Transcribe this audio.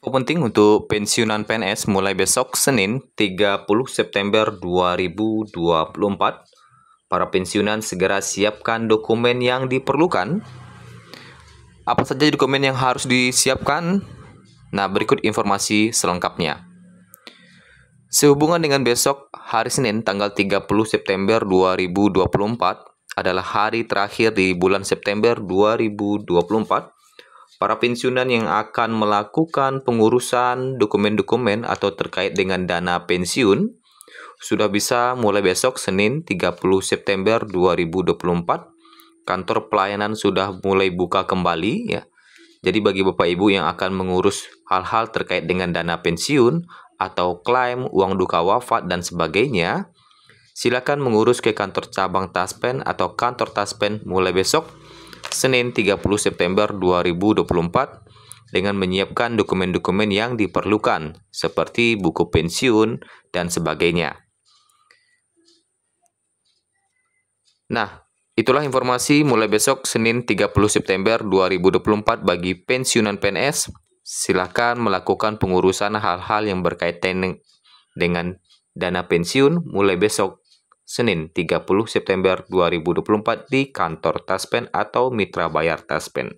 Info penting untuk pensiunan PNS mulai besok Senin 30 September 2024. Para pensiunan segera siapkan dokumen yang diperlukan. Apa saja dokumen yang harus disiapkan? Nah, berikut informasi selengkapnya. Sehubungan dengan besok, hari Senin tanggal 30 September 2024 adalah hari terakhir di bulan September 2024 para pensiunan yang akan melakukan pengurusan dokumen-dokumen atau terkait dengan dana pensiun sudah bisa mulai besok Senin 30 September 2024. Kantor pelayanan sudah mulai buka kembali ya. Jadi bagi Bapak Ibu yang akan mengurus hal-hal terkait dengan dana pensiun atau klaim uang duka wafat dan sebagainya, silakan mengurus ke kantor cabang Taspen atau kantor Taspen mulai besok Senin 30 September 2024 dengan menyiapkan dokumen-dokumen yang diperlukan seperti buku pensiun dan sebagainya. Nah, itulah informasi mulai besok Senin 30 September 2024 bagi pensiunan PNS. Silakan melakukan pengurusan hal-hal yang berkaitan dengan dana pensiun mulai besok Senin 30 September 2024 di kantor Taspen atau Mitra Bayar Taspen.